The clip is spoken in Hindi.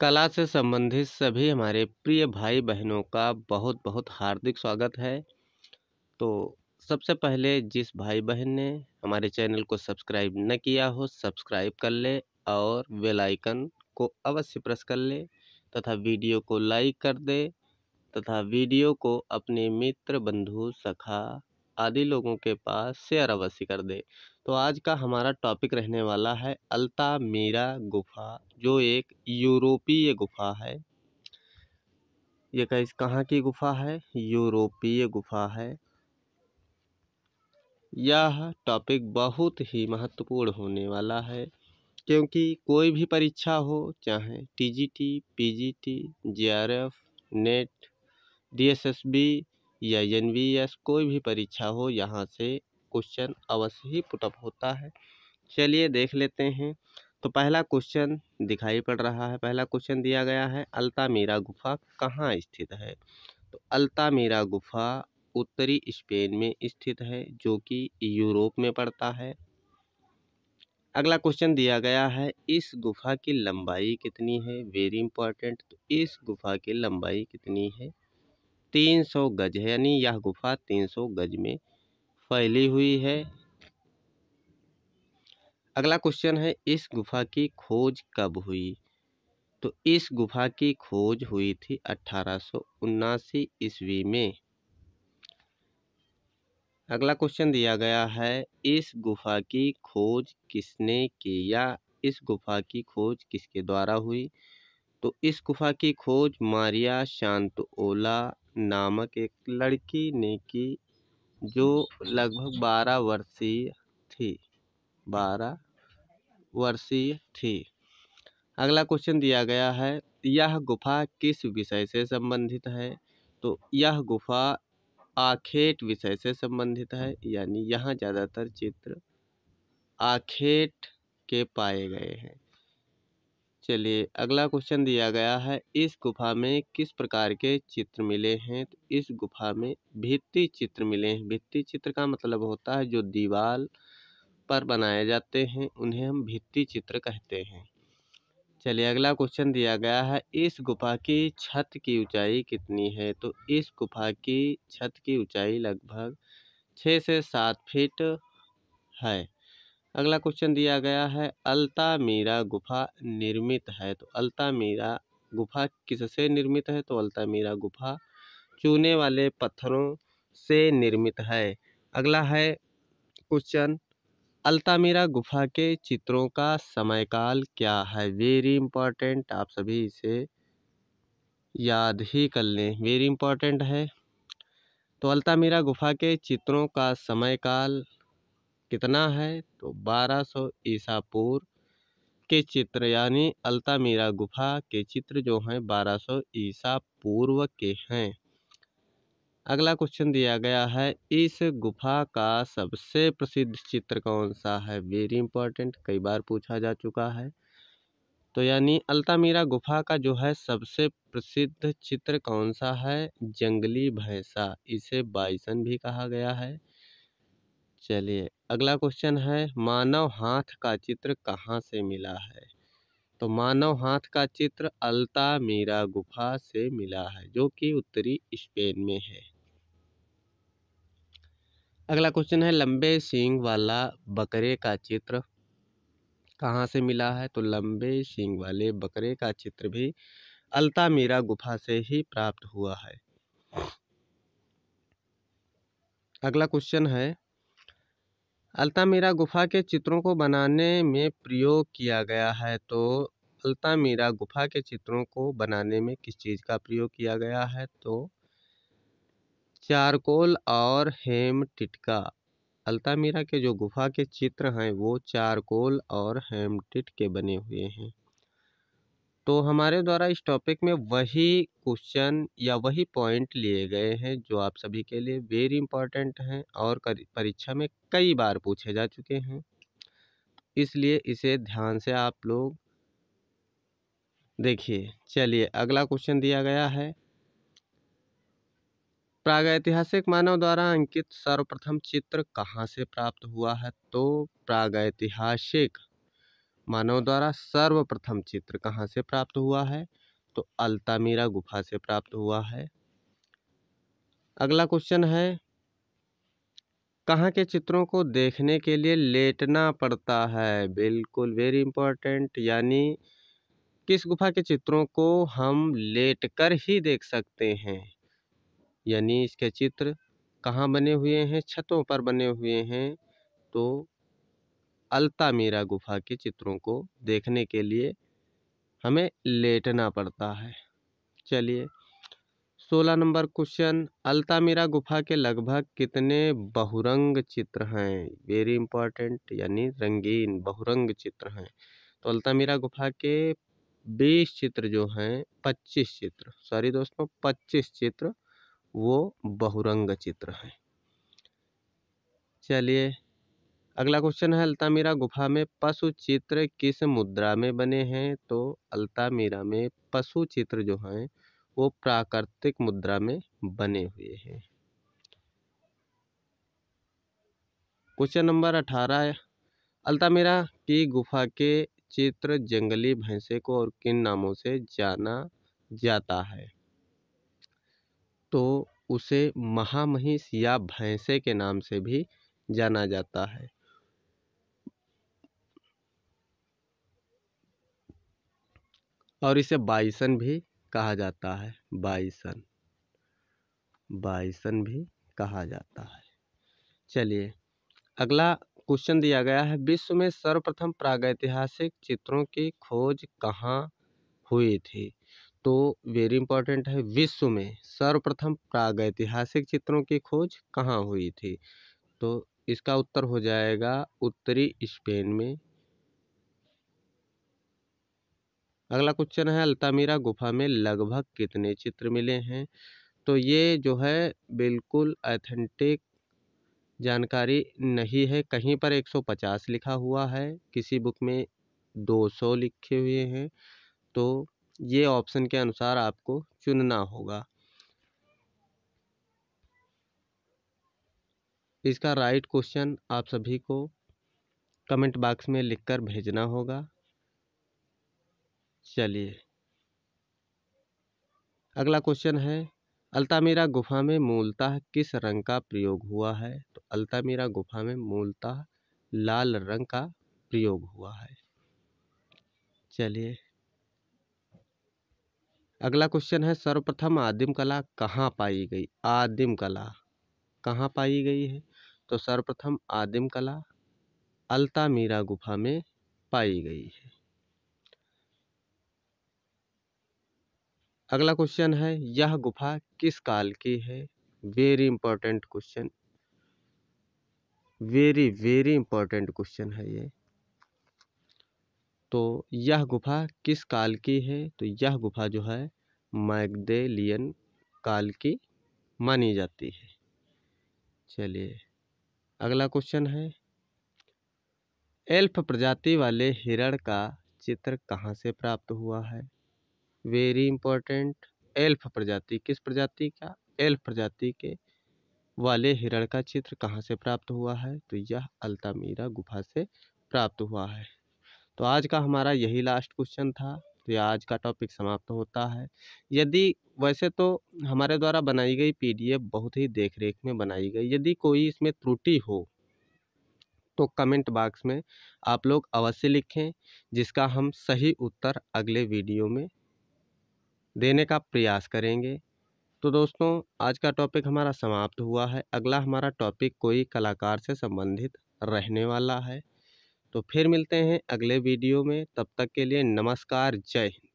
कला से संबंधित सभी हमारे प्रिय भाई बहनों का बहुत बहुत हार्दिक स्वागत है तो सबसे पहले जिस भाई बहन ने हमारे चैनल को सब्सक्राइब न किया हो सब्सक्राइब कर ले और बेल आइकन को अवश्य प्रेस कर ले तथा वीडियो को लाइक कर दे तथा वीडियो को अपने मित्र बंधु सखा आदि लोगों के पास शेयर अवश्य कर दे तो आज का हमारा टॉपिक रहने वाला है अल्तामीरा गुफा जो एक यूरोपीय गुफा है ये कह कहाँ की गुफा है यूरोपीय गुफा है यह टॉपिक बहुत ही महत्वपूर्ण होने वाला है क्योंकि कोई भी परीक्षा हो चाहे TGT, PGT, JRF NET DSSB या एनवीएस कोई भी परीक्षा हो यहाँ से क्वेश्चन अवश्य ही पुटअप होता है चलिए देख लेते हैं तो पहला क्वेश्चन दिखाई पड़ रहा है पहला क्वेश्चन दिया गया है अल्तामीरा गुफा कहाँ स्थित है तो अल्तामीरा गुफा उत्तरी स्पेन में स्थित है जो कि यूरोप में पड़ता है अगला क्वेश्चन दिया गया है इस गुफा की लंबाई कितनी है वेरी इंपॉर्टेंट तो इस गुफा की लंबाई कितनी है तीन सौ गज है यानी यह गुफा तीन सौ गज में फैली हुई है अगला क्वेश्चन है इस गुफा की खोज कब हुई तो इस गुफा की खोज हुई थी अठारह ईस्वी में अगला क्वेश्चन दिया गया है इस गुफा की खोज किसने की या इस गुफा की खोज किसके द्वारा हुई तो इस गुफा की खोज मारिया शांतओला नामक एक लड़की ने की जो लगभग बारह वर्षीय थी बारह वर्षीय थी अगला क्वेश्चन दिया गया है यह गुफा किस विषय से संबंधित है तो यह गुफा आखेट विषय से संबंधित है यानी यहाँ ज़्यादातर चित्र आखेट के पाए गए हैं चलिए अगला क्वेश्चन दिया गया है इस गुफा में किस प्रकार के चित्र मिले हैं तो इस गुफा में भित्ति चित्र मिले हैं भित्ति चित्र का मतलब होता है जो दीवार पर बनाए जाते हैं उन्हें हम भित्ति चित्र कहते हैं चलिए अगला क्वेश्चन दिया गया है इस गुफा की छत की ऊंचाई कितनी है तो इस गुफा की छत की ऊंचाई लगभग छः से सात फीट है अगला क्वेश्चन दिया गया है अल्तामीरा गुफा निर्मित है तो अल्तामीरा गुफा किससे निर्मित है तो अल्तामीरा गुफा चूने वाले पत्थरों से निर्मित है अगला है क्वेश्चन अल्तामीरा गुफा के चित्रों का समयकाल क्या है वेरी इंपॉर्टेंट आप सभी इसे याद ही कर लें वेरी इंपॉर्टेंट है तो अल्तामीरा गुफा के चित्रों का समयकाल कितना है तो 1200 सौ ईसा पूर्व के चित्र यानी अल्तामीरा गुफा के चित्र जो हैं 1200 सौ ईसा पूर्व के हैं अगला क्वेश्चन दिया गया है इस गुफा का सबसे प्रसिद्ध चित्र कौन सा है वेरी इंपॉर्टेंट कई बार पूछा जा चुका है तो यानी अल्तामीरा गुफा का जो है सबसे प्रसिद्ध चित्र कौन सा है जंगली भैंसा इसे बाइसन भी कहा गया है चलिए अगला क्वेश्चन है मानव हाथ का चित्र कहाँ से मिला है तो मानव हाथ का चित्र अल्ता मीरा गुफा से मिला है जो कि उत्तरी स्पेन में है अगला क्वेश्चन है लंबे सींग वाला बकरे का चित्र कहाँ से मिला है तो लंबे सींग वाले बकरे का चित्र भी अल्ता मीरा गुफा से ही प्राप्त हुआ है अगला क्वेश्चन है अल्तामीरा गुफा के चित्रों को बनाने में प्रयोग किया गया है तो अल्तामीरा गुफा के चित्रों को बनाने में किस चीज़ का प्रयोग किया गया है तो चारकोल और हेम टिटका अल्तामीरा के जो गुफा के चित्र हैं वो चारकोल और हेम के बने हुए हैं तो हमारे द्वारा इस टॉपिक में वही क्वेश्चन या वही पॉइंट लिए गए हैं जो आप सभी के लिए वेरी इंपॉर्टेंट हैं और परीक्षा में कई बार पूछे जा चुके हैं इसलिए इसे ध्यान से आप लोग देखिए चलिए अगला क्वेश्चन दिया गया है प्रागैतिहासिक मानव द्वारा अंकित सर्वप्रथम चित्र कहाँ से प्राप्त हुआ है तो प्रागैतिहासिक मानव द्वारा सर्वप्रथम चित्र कहाँ से प्राप्त हुआ है तो अल्तामीरा गुफा से प्राप्त हुआ है अगला क्वेश्चन है कहाँ के चित्रों को देखने के लिए लेटना पड़ता है बिल्कुल वेरी इंपॉर्टेंट यानी किस गुफा के चित्रों को हम लेट कर ही देख सकते हैं यानी इसके चित्र कहाँ बने हुए हैं छतों पर बने हुए हैं तो अल्तामीरा गुफ़ा के चित्रों को देखने के लिए हमें लेटना पड़ता है चलिए सोलह नंबर क्वेश्चन अल्तामीरा गुफा के लगभग कितने बहुरंग चित्र हैं वेरी इंपॉर्टेंट यानी रंगीन बहुरंग चित्र हैं तो अल्तामीरा गुफा के बीस चित्र जो हैं पच्चीस चित्र सॉरी दोस्तों पच्चीस चित्र वो बहुरंग चित्र हैं चलिए अगला क्वेश्चन है अल्तामीरा गुफा में पशु चित्र किस मुद्रा में बने हैं तो अल्तामीरा में पशु चित्र जो हैं वो प्राकृतिक मुद्रा में बने हुए हैं क्वेश्चन नंबर अठारह अल्तामीरा की गुफा के चित्र जंगली भैंसे को और किन नामों से जाना जाता है तो उसे महामहिष या भैंसे के नाम से भी जाना जाता है और इसे बाइसन भी कहा जाता है बाइसन बाइसन भी कहा जाता है चलिए अगला क्वेश्चन दिया गया है विश्व में सर्वप्रथम प्रागैतिहासिक चित्रों की खोज कहाँ हुई थी तो वेरी इंपॉर्टेंट है विश्व में सर्वप्रथम प्रागैतिहासिक चित्रों की खोज कहाँ हुई थी तो इसका उत्तर हो जाएगा उत्तरी स्पेन में अगला क्वेश्चन है अल्तामीरा गुफा में लगभग कितने चित्र मिले हैं तो ये जो है बिल्कुल अथेंटिक जानकारी नहीं है कहीं पर 150 लिखा हुआ है किसी बुक में 200 लिखे हुए हैं तो ये ऑप्शन के अनुसार आपको चुनना होगा इसका राइट क्वेश्चन आप सभी को कमेंट बॉक्स में लिखकर भेजना होगा चलिए अगला क्वेश्चन है अल्तामीरा गुफा में मूलतः किस रंग का प्रयोग हुआ है तो अल्तामीरा गुफा में मूलतः लाल रंग का प्रयोग हुआ है चलिए अगला क्वेश्चन है सर्वप्रथम आदिम कला कहाँ पाई गई आदिम कला कहाँ पाई गई है तो सर्वप्रथम आदिम कला अल्तामीरा गुफा में पाई गई है अगला क्वेश्चन है यह गुफा किस काल की है very important question very very important question है ये तो यह गुफा किस काल की है तो यह गुफा जो है मैगदेलियन काल की मानी जाती है चलिए अगला क्वेश्चन है एल्फ प्रजाति वाले हिरण का चित्र कहाँ से प्राप्त हुआ है वेरी इंपॉर्टेंट एल्फ प्रजाति किस प्रजाति का एल्फ प्रजाति के वाले हिरण का चित्र कहाँ से प्राप्त हुआ है तो यह अल्तामीरा गुफा से प्राप्त हुआ है तो आज का हमारा यही लास्ट क्वेश्चन था तो यह आज का टॉपिक समाप्त होता है यदि वैसे तो हमारे द्वारा बनाई गई पीडीएफ बहुत ही देख रेख में बनाई गई यदि कोई इसमें त्रुटि हो तो कमेंट बॉक्स में आप लोग अवश्य लिखें जिसका हम सही उत्तर अगले वीडियो में देने का प्रयास करेंगे तो दोस्तों आज का टॉपिक हमारा समाप्त हुआ है अगला हमारा टॉपिक कोई कलाकार से संबंधित रहने वाला है तो फिर मिलते हैं अगले वीडियो में तब तक के लिए नमस्कार जय हिंद